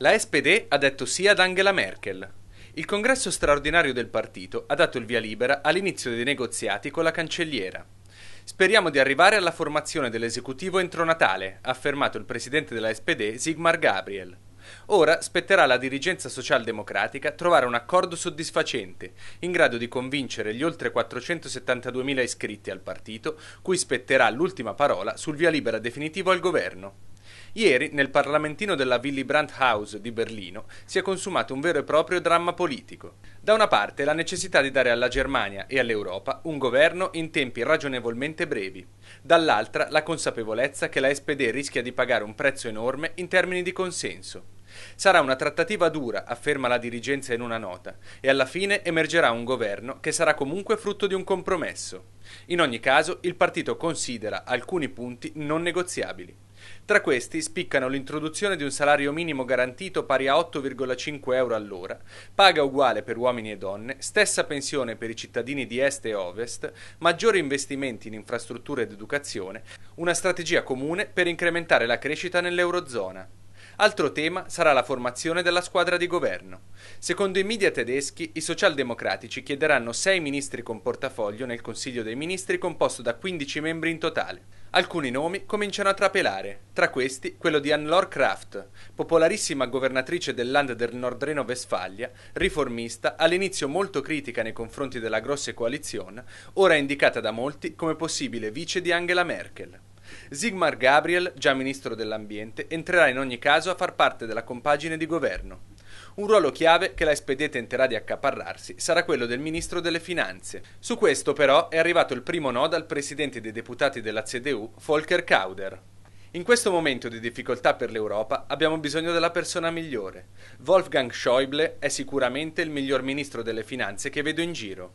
La SPD ha detto sì ad Angela Merkel. Il congresso straordinario del partito ha dato il via libera all'inizio dei negoziati con la cancelliera. Speriamo di arrivare alla formazione dell'esecutivo entro Natale, ha affermato il presidente della SPD Sigmar Gabriel. Ora spetterà alla dirigenza socialdemocratica trovare un accordo soddisfacente, in grado di convincere gli oltre 472.000 iscritti al partito, cui spetterà l'ultima parola sul via libera definitivo al governo. Ieri, nel parlamentino della Willy Brandt House di Berlino, si è consumato un vero e proprio dramma politico. Da una parte la necessità di dare alla Germania e all'Europa un governo in tempi ragionevolmente brevi, dall'altra la consapevolezza che la SPD rischia di pagare un prezzo enorme in termini di consenso. Sarà una trattativa dura, afferma la dirigenza in una nota, e alla fine emergerà un governo che sarà comunque frutto di un compromesso. In ogni caso, il partito considera alcuni punti non negoziabili. Tra questi spiccano l'introduzione di un salario minimo garantito pari a 8,5 euro all'ora, paga uguale per uomini e donne, stessa pensione per i cittadini di est e ovest, maggiori investimenti in infrastrutture ed educazione, una strategia comune per incrementare la crescita nell'Eurozona. Altro tema sarà la formazione della squadra di governo. Secondo i media tedeschi, i socialdemocratici chiederanno sei ministri con portafoglio nel Consiglio dei Ministri composto da 15 membri in totale. Alcuni nomi cominciano a trapelare, tra questi quello di Anne-Laure Kraft, popolarissima governatrice del Land del Nordreno-Vestfalia, riformista, all'inizio molto critica nei confronti della grosse coalizione, ora indicata da molti come possibile vice di Angela Merkel. Sigmar Gabriel, già ministro dell'ambiente, entrerà in ogni caso a far parte della compagine di governo. Un ruolo chiave che la SPD tenterà di accaparrarsi sarà quello del ministro delle finanze. Su questo però è arrivato il primo no dal presidente dei deputati della CDU, Volker Kauder. In questo momento di difficoltà per l'Europa abbiamo bisogno della persona migliore. Wolfgang Schäuble è sicuramente il miglior ministro delle finanze che vedo in giro.